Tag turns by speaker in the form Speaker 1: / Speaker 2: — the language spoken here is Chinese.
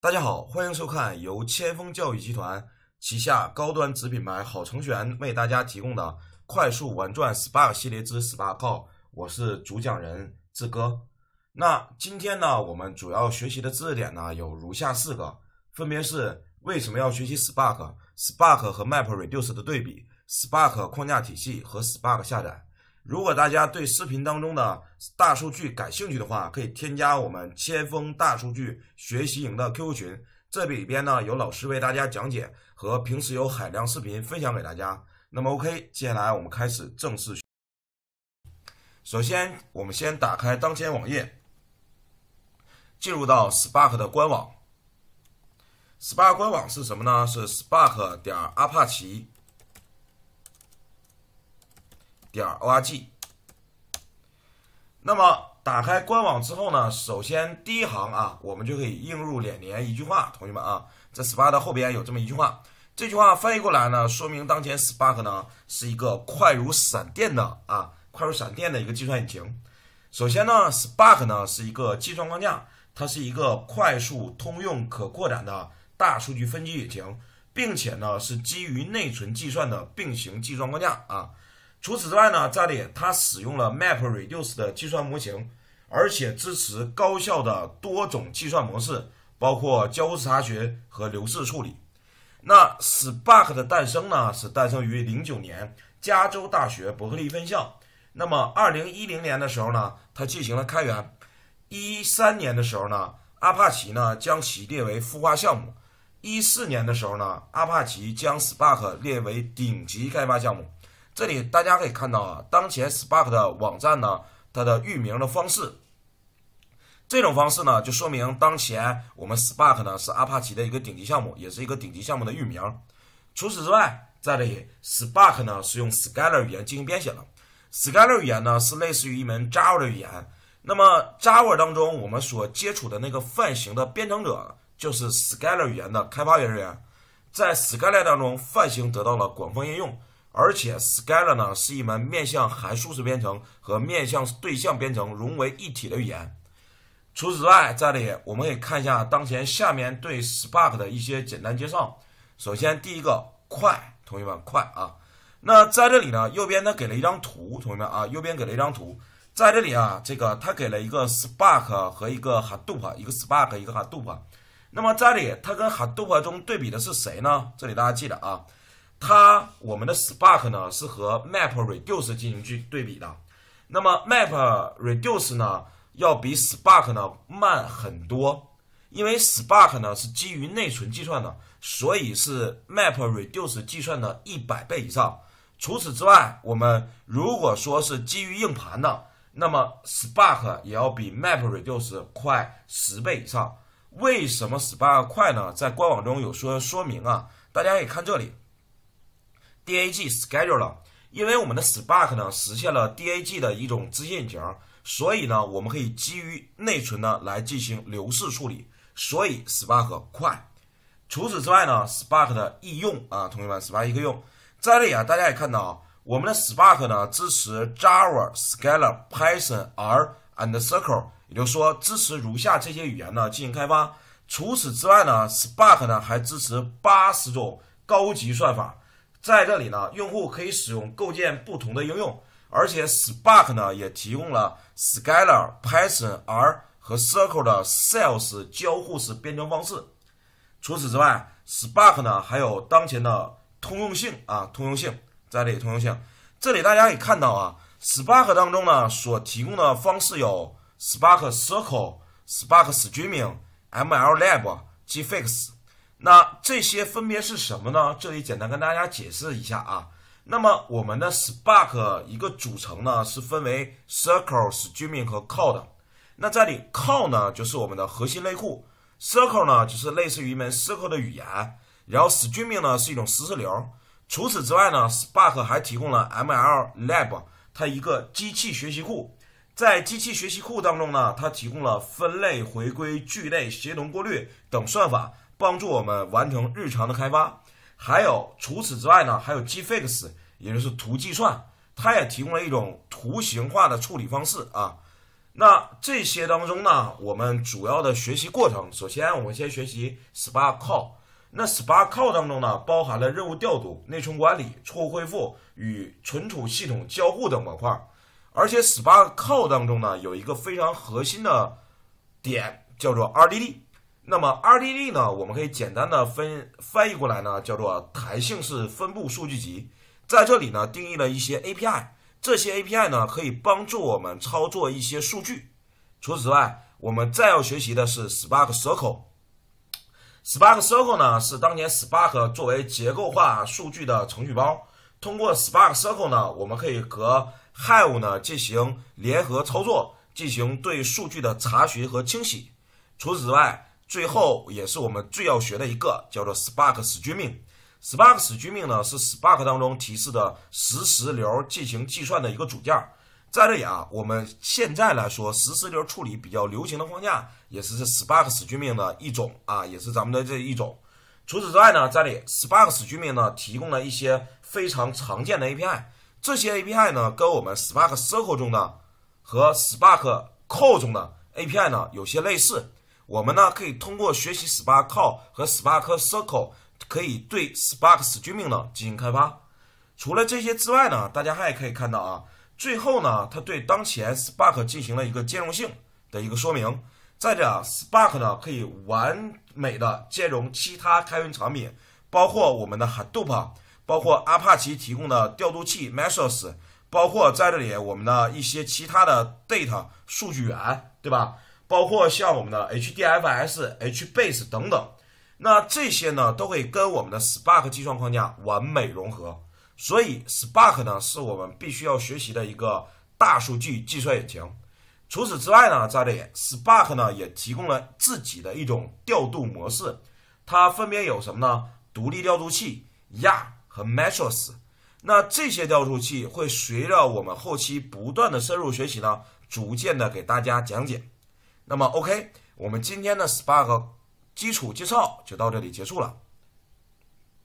Speaker 1: 大家好，欢迎收看由千锋教育集团旗下高端子品牌好程序员为大家提供的快速玩转 Spark 系列之 Spark l 我是主讲人志哥。那今天呢，我们主要学习的知识点呢有如下四个，分别是为什么要学习 Spark？Spark 和 MapReduce 的对比，Spark 框架体系和 Spark 下载。如果大家对视频当中的大数据感兴趣的话，可以添加我们千峰大数据学习营的 QQ 群，这里边呢有老师为大家讲解，和平时有海量视频分享给大家。那么 OK，接下来我们开始正式。首先，我们先打开当前网页，进入到 Spark 的官网。Spark 官网是什么呢？是 Spark 点阿帕奇点 org，那么打开官网之后呢，首先第一行啊，我们就可以映入眼帘一句话，同学们啊，在 Spark 的后边有这么一句话，这句话翻译过来呢，说明当前 Spark 呢是一个快如闪电的啊，快如闪电的一个计算引擎。首先呢，Spark 呢是一个计算框架，它是一个快速、通用、可扩展的大数据分析引擎，并且呢是基于内存计算的并行计算框架啊。除此之外呢，这里它使用了 Map Reduce 的计算模型，而且支持高效的多种计算模式，包括交互查询和流式处理。那 Spark 的诞生呢，是诞生于零九年加州大学伯克利分校。那么二零一零年的时候呢，它进行了开源。一三年的时候呢，阿帕奇呢将其列为孵化项目。一四年的时候呢，阿帕奇将 Spark 列为顶级开发项目。这里大家可以看到啊，当前 Spark 的网站呢，它的域名的方式，这种方式呢，就说明当前我们 Spark 呢是阿帕奇的一个顶级项目，也是一个顶级项目的域名。除此之外，在这里 Spark 呢是用 Scala 语言进行编写的，Scala 语言呢是类似于一门 Java 的语言。那么 Java 当中我们所接触的那个泛型的编程者，就是 Scala 语言的开发人员，在 Scala 当中泛型得到了广泛应用。而且 Scala 呢是一门面向函数式编程和面向对象编程融为一体的语言。除此之外，在这里我们可以看一下当前下面对 Spark 的一些简单介绍。首先，第一个快，同学们快啊！那在这里呢，右边他给了一张图，同学们啊，右边给了一张图，在这里啊，这个他给了一个 Spark 和一个 Hadoop，一个 Spark，一个 Hadoop。那么在这里，它跟 Hadoop 中对比的是谁呢？这里大家记得啊。它我们的 Spark 呢是和 MapReduce 进行去对比的，那么 MapReduce 呢要比 Spark 呢慢很多，因为 Spark 呢是基于内存计算的，所以是 MapReduce 计算的一百倍以上。除此之外，我们如果说是基于硬盘的，那么 Spark 也要比 MapReduce 快十倍以上。为什么 Spark 快呢？在官网中有说说明啊，大家可以看这里。DAG scheduler，因为我们的 Spark 呢实现了 DAG 的一种执行型，所以呢，我们可以基于内存呢来进行流式处理，所以 Spark 快。除此之外呢，Spark 的易用啊，同学们，Spark 一个用。在这里啊，大家也看到啊，我们的 Spark 呢支持 Java、Scala、Python、R and Circle，也就是说支持如下这些语言呢进行开发。除此之外呢，Spark 呢还支持八十种高级算法。在这里呢，用户可以使用构建不同的应用，而且 Spark 呢也提供了 Scala、Python、R 和 Circle 的 Cells 交互式编程方式。除此之外，Spark 呢还有当前的通用性啊通用性在这里通用性。这里大家可以看到啊，Spark 当中呢所提供的方式有 Spark Circle、Spark Streaming、ML Lab、GFix。那这些分别是什么呢？这里简单跟大家解释一下啊。那么我们的 Spark 一个组成呢，是分为 Circle、Stream i n g 和 Code。那这里 Code 呢，就是我们的核心类库；Circle 呢，就是类似于一门 Circle 的语言；然后 Stream i n g 呢，是一种实时流。除此之外呢，Spark 还提供了 ML Lab，它一个机器学习库。在机器学习库当中呢，它提供了分类、回归、聚类、协同过滤等算法。帮助我们完成日常的开发，还有除此之外呢，还有 GFIX，也就是图计算，它也提供了一种图形化的处理方式啊。那这些当中呢，我们主要的学习过程，首先我们先学习 Spark c a l l 那 Spark c a l l 当中呢，包含了任务调度、内存管理、错误恢复与存储系统交互等模块，而且 Spark c a l l 当中呢，有一个非常核心的点，叫做 RDD。那么 RDD 呢，我们可以简单的分翻译过来呢，叫做弹性式分布数据集。在这里呢，定义了一些 API，这些 API 呢，可以帮助我们操作一些数据。除此之外，我们再要学习的是 Spark c i r c l e Spark c i r c l e 呢，是当年 Spark 作为结构化数据的程序包。通过 Spark c i r c l e 呢，我们可以和 Hive 呢进行联合操作，进行对数据的查询和清洗。除此之外，最后也是我们最要学的一个叫做 Spark s n g Spark s n g 呢是 Spark 当中提示的实时流进行计算的一个组件。在这里啊，我们现在来说实时流处理比较流行的框架，也是 Spark s n g 的一种啊，也是咱们的这一种。除此之外呢，在里 Spark s n g 呢提供了一些非常常见的 API。这些 API 呢跟我们 Spark c i r c l e 中的和 Spark c o d e 中的 API 呢有些类似。我们呢可以通过学习 Spark c a l l 和 Spark c i r c l e 可以对 Spark Streaming 呢进行开发。除了这些之外呢，大家还可以看到啊，最后呢，它对当前 Spark 进行了一个兼容性的一个说明。在这 Spark 呢可以完美的兼容其他开源产品，包括我们的 Hadoop，包括 Apache 提供的调度器 Mesos，包括在这里我们的一些其他的 Data 数据源，对吧？包括像我们的 HDFS、HBase 等等，那这些呢都会跟我们的 Spark 计算框架完美融合。所以 Spark 呢是我们必须要学习的一个大数据计算引擎。除此之外呢，在 Spark 呢也提供了自己的一种调度模式，它分别有什么呢？独立调度器 y a r 和 Mesos。那这些调度器会随着我们后期不断的深入学习呢，逐渐的给大家讲解。那么，OK，我们今天的 Spark 基础介绍就到这里结束了。